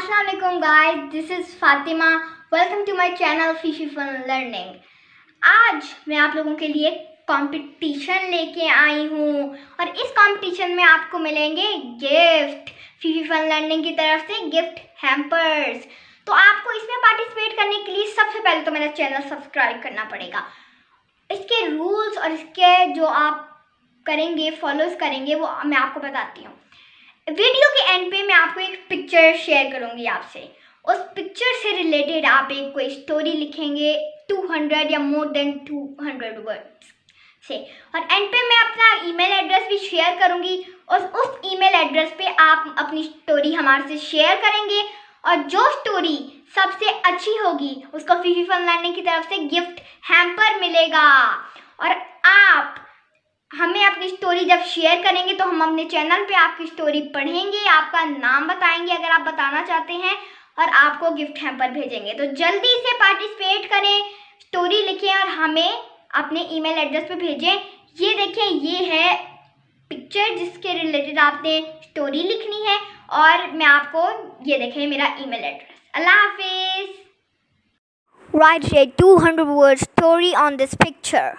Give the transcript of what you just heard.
Aslam guys this is Fatima welcome to my channel fishy fun learning आज मैं आप लोगों के लिए कॉम्पिटिशन लेके आई हूँ और इस कॉम्पिटिशन में आपको मिलेंगे गिफ्ट फीफी फन लर्निंग की तरफ से गिफ्ट हैम्पर्स तो आपको इसमें पार्टिसिपेट करने के लिए सबसे पहले तो मेरा चैनल सब्सक्राइब करना पड़ेगा इसके रूल्स और इसके जो आप करेंगे फॉलोज करेंगे वो मैं आपको बताती हूँ वीडियो के एंड पे मैं आपको एक पिक्चर शेयर करूंगी आपसे उस पिक्चर से रिलेटेड आप एक कोई स्टोरी लिखेंगे 200 या मोर देन 200 वर्ड्स से और एंड पे मैं अपना ईमेल एड्रेस भी शेयर करूंगी और उस ईमेल एड्रेस पे आप अपनी स्टोरी हमारे से शेयर करेंगे और जो स्टोरी सबसे अच्छी होगी उसको फीफी फन लाने की तरफ से गिफ्ट हैम्पर मिलेगा और आप अपनी स्टोरी जब शेयर करेंगे तो हम अपने चैनल पे आपकी स्टोरी पढ़ेंगे आपका नाम बताएंगे अगर आप बताना चाहते हैं और आपको गिफ्ट हैम्पर भेजेंगे तो जल्दी से पार्टिसिपेट करें स्टोरी लिखें और हमें अपने ईमेल एड्रेस पे भेजें ये देखें ये है पिक्चर जिसके रिलेटेड आपने स्टोरी लिखनी है और मैं आपको ये देखें मेरा ई एड्रेस अल्लाह हाफिज़ Write a 200 word story on this picture.